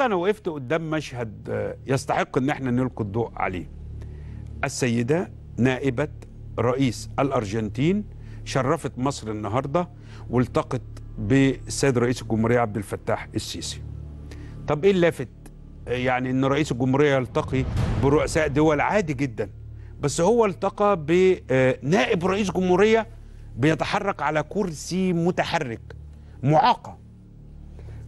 انا وقفت قدام مشهد آه، يستحق ان احنا نلقي الضوء عليه السيده نائبه رئيس الارجنتين شرفت مصر النهارده والتقت بالسيد رئيس الجمهوريه عبد الفتاح السيسي طب ايه اللافت آه، يعني ان رئيس الجمهوريه يلتقي برؤساء دول عادي جدا بس هو التقى بنائب آه، رئيس جمهوريه بيتحرك على كرسي متحرك معاقه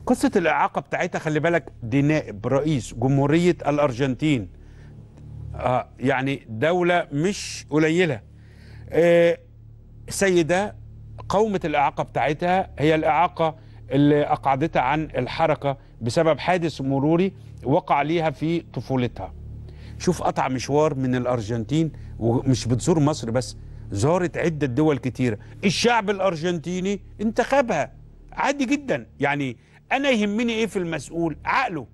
قصه الاعاقه بتاعتها خلي بالك دي نائب رئيس جمهوريه الارجنتين آه يعني دوله مش قليله آه سيده قومه الاعاقه بتاعتها هي الاعاقه اللي اقعدتها عن الحركه بسبب حادث مروري وقع ليها في طفولتها شوف قطع مشوار من الارجنتين ومش بتزور مصر بس زارت عده دول كتيره الشعب الارجنتيني انتخبها عادي جدا يعني انا يهمني ايه في المسؤول عقله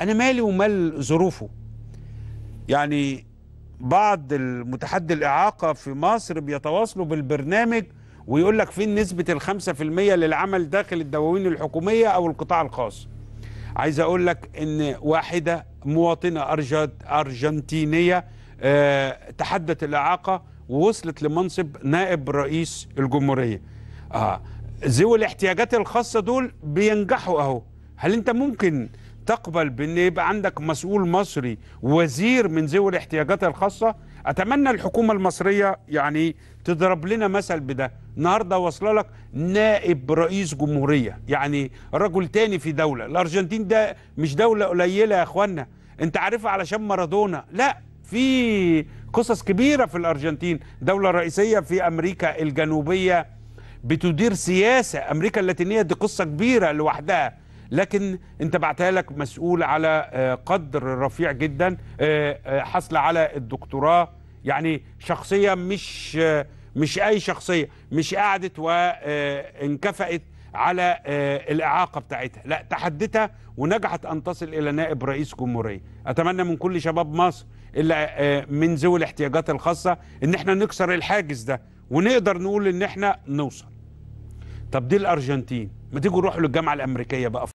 انا مالي ومال ظروفه يعني بعض المتحدي الاعاقه في مصر بيتواصلوا بالبرنامج ويقول لك فين نسبه الخمسة في المية للعمل داخل الدواوين الحكوميه او القطاع الخاص عايز اقول لك ان واحده مواطنه ارجنتينيه أه تحدت الاعاقه ووصلت لمنصب نائب رئيس الجمهوريه آه ذوي الاحتياجات الخاصه دول بينجحوا اهو هل انت ممكن تقبل بان يبقى عندك مسؤول مصري وزير من ذوي الاحتياجات الخاصه اتمنى الحكومه المصريه يعني تضرب لنا مثل بده النهارده واصله لك نائب رئيس جمهوريه يعني رجل تاني في دوله الارجنتين ده مش دوله قليله يا اخوانا انت عارفها علشان مارادونا لا في قصص كبيره في الارجنتين دوله رئيسيه في امريكا الجنوبيه بتدير سياسه امريكا اللاتينيه دي قصه كبيره لوحدها لكن انت بعتها لك مسؤول على آه، قدر رفيع جدا آه، آه، حصل على الدكتوراه يعني شخصيه مش مش اي شخصيه مش قعدت وانكفأت على الاعاقه بتاعتها لا تحدتها ونجحت ان تصل الى نائب رئيس جمهوريه اتمنى من كل شباب مصر اللي من ذوي الاحتياجات الخاصه ان احنا نكسر الحاجز ده ونقدر نقول ان احنا نوصل طب دي الارجنتين ما تيجوا نروح للجامعه الامريكيه بقى